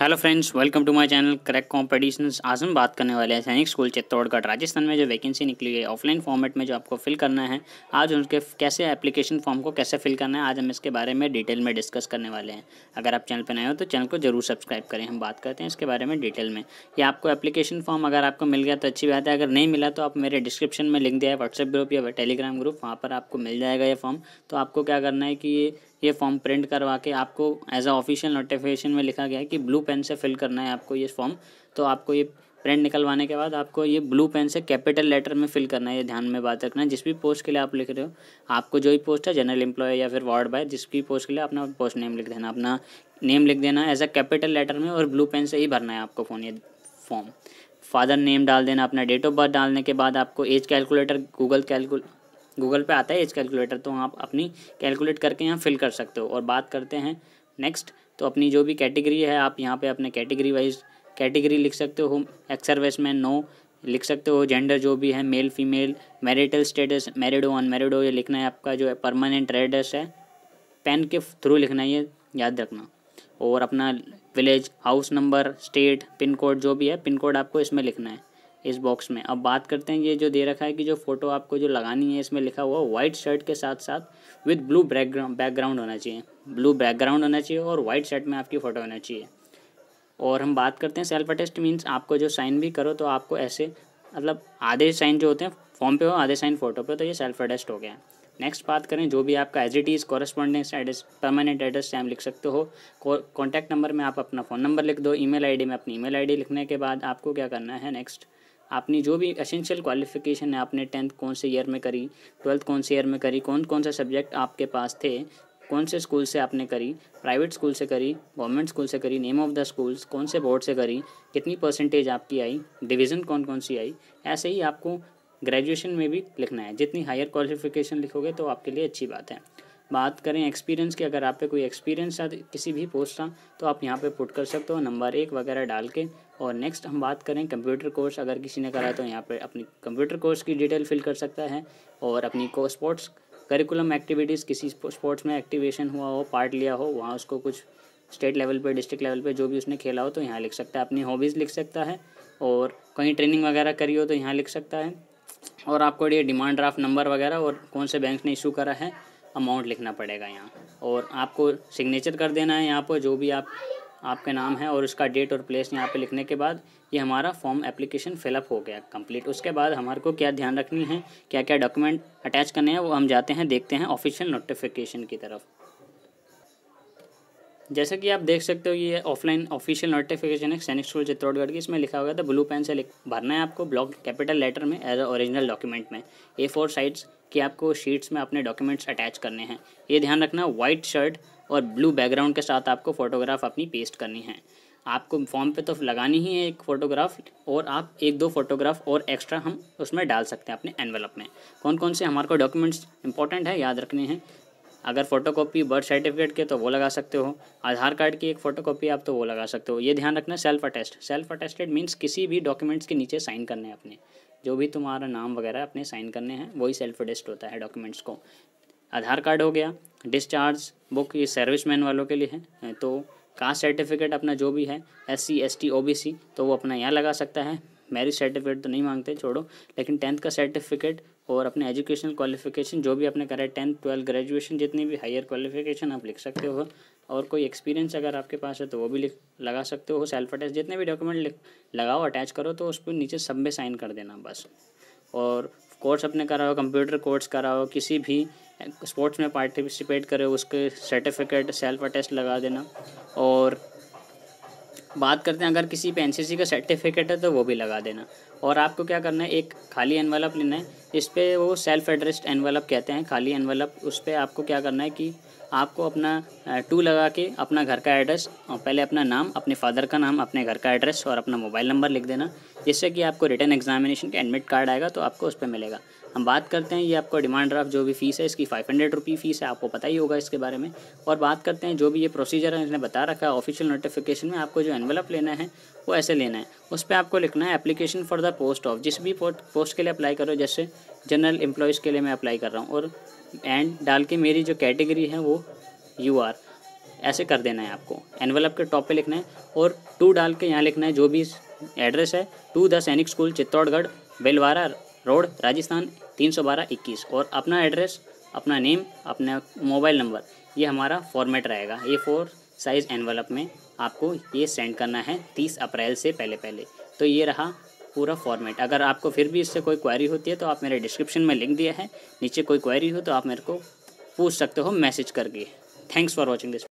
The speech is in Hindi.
hello friends welcome to my channel crack competition आज हम बात करने वाले हैं सैनिक स्कूल चित्तौड़गढ़ राजस्थान में जो वैकेंसी निकली है ऑफलाइन फॉर्मेट में जो आपको फिल करना है आज उनके कैसे एप्लीकेशन फॉर्म को कैसे फिल करना है आज हम इसके बारे में डिटेल में डिस्कस करने वाले हैं अगर आप चैनल पर नए हो तो चैनल को जरूर सब्सक्राइब करें हम बात करते हैं इसके बारे में डिटेल में या आपको एप्लीकेशन फॉर्म अगर आपको मिल गया तो अच्छी बात है अगर नहीं मिला तो आप मेरे डिस्क्रिप्शन में लिंक दिया है व्हाट्सएप ग्रुप या टेलीग्राम ग्रुप वहाँ पर आपको मिल जाएगा ये फॉर्म तो आपको क्या करना है कि ये ये फॉर्म प्रिंट करवा के आपको एज अ ऑफिशियल नोटिफिकेशन में लिखा गया है कि ब्लू पेन से फिल करना है आपको ये फॉर्म तो आपको ये प्रिंट निकलवाने के बाद आपको ये ब्लू पेन से कैपिटल लेटर में फिल करना है ये ध्यान में बात रखना है जिस भी पोस्ट के लिए आप लिख रहे हो आपको जो भी पोस्ट है जनरल एम्प्लॉय या फिर वार्ड बाय जिस भी पोस्ट के लिए अपना पोस्ट नेम लिख देना अपना नेम लिख देना एज अ कैपिटल लेटर में और ब्लू पेन से ही भरना है आपको फोन ये फॉर्म फादर नेम डाल देना अपना डेट ऑफ बर्थ डालने के बाद आपको एज कैलकुलेटर गूगल कैलकुल गूगल पे आता है एज कैलकुलेटर तो आप अपनी कैलकुलेट करके यहाँ फिल कर सकते हो और बात करते हैं नेक्स्ट तो अपनी जो भी कैटेगरी है आप यहाँ पे अपने कैटेगरी वाइज कैटेगरी लिख सकते हो एक्स में नो लिख सकते हो जेंडर जो भी है male female marital status married हो अनमेरिड हो ये लिखना है आपका जो है परमानेंट रेडस है पेन के थ्रू लिखना है ये याद रखना और अपना village house number state pin code जो भी है पिन कोड आपको इसमें लिखना है इस बॉक्स में अब बात करते हैं ये जो दे रखा है कि जो फ़ोटो आपको जो लगानी है इसमें लिखा हुआ वाइट शर्ट के साथ साथ विद ब्लू बैकग्राउंड बैकग्राउंड होना चाहिए ब्लू बैकग्राउंड होना चाहिए और वाइट शर्ट में आपकी फ़ोटो होना चाहिए और हम बात करते हैं सेल्फ अटेस्ट मीन्स आपको जो साइन भी करो तो आपको ऐसे मतलब आधे साइन जो होते हैं फॉर्म पे हो आधे साइन फ़ोटो पे तो ये सेल्फ अटेस्ट हो गया है नेक्स्ट बात करें जो भी आपका as it is correspondence address permanent address से लिख सकते हो कॉन्टैक्ट नंबर में आप अपना फ़ोन नंबर लिख दो ईमेल आईडी में अपनी ईमेल आईडी लिखने के बाद आपको क्या करना है नेक्स्ट आपने जो भी असेंशियल क्वालिफिकेशन है आपने टेंथ कौन से ईयर में करी ट्वेल्थ कौन से ईयर में करी कौन कौन सा सब्जेक्ट आपके पास थे कौन से स्कूल से आपने करी प्राइवेट स्कूल से करी गवर्नमेंट स्कूल से करी नेम ऑफ़ द स्कूल्स कौन से बोर्ड से करी कितनी परसेंटेज आपकी आई डिवीज़न कौन कौन सी आई ऐसे ही आपको ग्रेजुएशन में भी लिखना है जितनी हायर क्वालिफिकेशन लिखोगे तो आपके लिए अच्छी बात है बात करें एक्सपीरियंस की अगर आप पे कोई एक्सपीरियंस है किसी भी पोस्ट का तो आप यहाँ पे पुट कर सकते हो नंबर एक वगैरह डाल के और नेक्स्ट हम बात करें कंप्यूटर कोर्स अगर किसी ने करा तो यहाँ पे अपनी कंप्यूटर कोर्स की डिटेल फिल कर सकता है और अपनी को स्पोर्ट्स करिकुलम एक्टिविटीज़ किसी स्पोर्ट्स में एक्टिवेशन हुआ हो पार्ट लिया हो वहाँ उसको कुछ स्टेट लेवल पर डिस्ट्रिक्ट लेवल पर जो भी उसने खेला हो तो यहाँ लिख सकता है अपनी हॉबीज़ लिख सकता है और कहीं ट्रेनिंग वगैरह करी हो तो यहाँ लिख सकता है और आपको ये डिमांड ड्राफ्ट नंबर वगैरह और कौन से बैंक ने इशू करा है अमाउंट लिखना पड़ेगा यहाँ और आपको सिग्नेचर कर देना है यहाँ पर जो भी आप आपके नाम है और उसका डेट और प्लेस यहाँ पे लिखने के बाद ये हमारा फॉर्म एप्लीकेशन फिलअप हो गया कंप्लीट उसके बाद हमारे को क्या ध्यान रखनी है क्या क्या डॉक्यूमेंट अटैच करने हैं वो हम जाते हैं देखते हैं ऑफिशियल नोटिफिकेशन की तरफ जैसे कि आप देख सकते हो ये ऑफलाइन ऑफिशियल नोटिफिकेशन है सैनिक स्कूल चित्तौड़गढ़ की इसमें लिखा हुआ था ब्लू पेन से लिख भरना है आपको ब्लॉक कैपिटल लेटर में एज ओरिजिनल डॉक्यूमेंट में ए फोर साइड्स की आपको शीट्स में अपने डॉक्यूमेंट्स अटैच करने हैं ये ध्यान रखना व्हाइट शर्ट और ब्लू बैकग्राउंड के साथ आपको फ़ोटोग्राफ अपनी पेस्ट करनी है आपको फॉर्म पे तो लगानी ही है एक फ़ोटोग्राफ और आप एक दो फोटोग्राफ और एक्स्ट्रा हम उसमें डाल सकते हैं अपने एनवेलप में कौन कौन से हमारे को डॉक्यूमेंट्स इंपॉर्टेंट है याद रखने हैं अगर फोटोकॉपी बर्थ सर्टिफिकेट के तो वो लगा सकते हो आधार कार्ड की एक फोटोकॉपी आप तो वो लगा सकते हो ये ध्यान रखना self attest self attested means किसी भी डॉक्यूमेंट्स के नीचे साइन करने अपने जो भी तुम्हारा नाम वगैरह अपने साइन करने हैं वही सेल्फ अटेस्ट होता है डॉक्यूमेंट्स को आधार कार्ड हो गया डिस्चार्ज बुक ये मैन वालों के लिए है तो कास्ट सर्टिफिकेट अपना जो भी है S C S T O B C तो वो अपना यहाँ लगा सकता है मैरिज सर्टिफिकेट तो नहीं मांगते छोड़ो लेकिन टेंथ का सर्टिफिकेट और अपने एजुकेशन क्वालिफिकेशन जो भी आपने करा है टेंथ ट्वेल्थ ग्रेजुएशन जितनी भी हायर क्वालिफिकेशन आप लिख सकते हो और कोई एक्सपीरियंस अगर आपके पास है तो वो भी लिख लगा सकते हो सेल्फ अटैच जितने भी डॉक्यूमेंट लगाओ अटैच करो तो उस पर नीचे सब में साइन कर देना बस और कोर्स अपने कराओ कंप्यूटर कोर्स कराओ किसी भी स्पोर्ट्स में पार्टिसिपेट करे उसके सर्टिफिकेट सेल्फ अटेस्ट लगा देना और बात करते हैं अगर किसी पे एनसीसी का सर्टिफिकेट है तो वो भी लगा देना और आपको क्या करना है एक खाली एनवलप लेना है इस पर वो सेल्फ एड्रेस्ड एनवलप कहते हैं खाली एनवलप उस पर आपको क्या करना है कि आपको अपना टू लगा के अपना घर का एड्रेस और पहले अपना नाम अपने फादर का नाम अपने घर का एड्रेस और अपना मोबाइल नंबर लिख देना जिससे कि आपको रिटर्न एग्जामिनेशन का एडमिट कार्ड आएगा तो आपको उस पर मिलेगा हम बात करते हैं ये आपको डिमांड ड्राफ्ट जो भी फीस है इसकी फाइव हंड्रेड रुपी फीस है आपको पता ही होगा इसके बारे में और बात करते हैं जो भी ये प्रोसीजर है इसने बता रखा है ऑफिशियल नोटिफिकेशन में आपको जो एनवलप लेना है वो ऐसे लेना है उस पर आपको लिखना है application for the post of जिस भी पोस्ट के लिए अप्लाई करो जैसे जनरल एम्प्लॉयज़ के लिए मैं अप्लाई कर रहा हूँ और एंड डाल के मेरी जो कैटेगरी है वो यू आर ऐसे कर देना है आपको एनवलप के टॉप पे लिखना है और टू डाल के यहाँ लिखना है जो भी एड्रेस है to the Sainik school Chittorgarh Bhilwara road Rajasthan तीन सौ बारह इक्कीस और अपना एड्रेस अपना नेम अपना मोबाइल नंबर ये हमारा फॉर्मेट रहेगा ए फोर साइज़ एनवलप में आपको ये सेंड करना है तीस अप्रैल से पहले पहले तो ये रहा पूरा फॉर्मेट अगर आपको फिर भी इससे कोई क्वेरी होती है तो आप मेरे डिस्क्रिप्शन में लिंक दिया है नीचे कोई क्वेरी हो तो आप मेरे को पूछ सकते हो मैसेज करके थैंक्स फॉर वॉचिंग दिस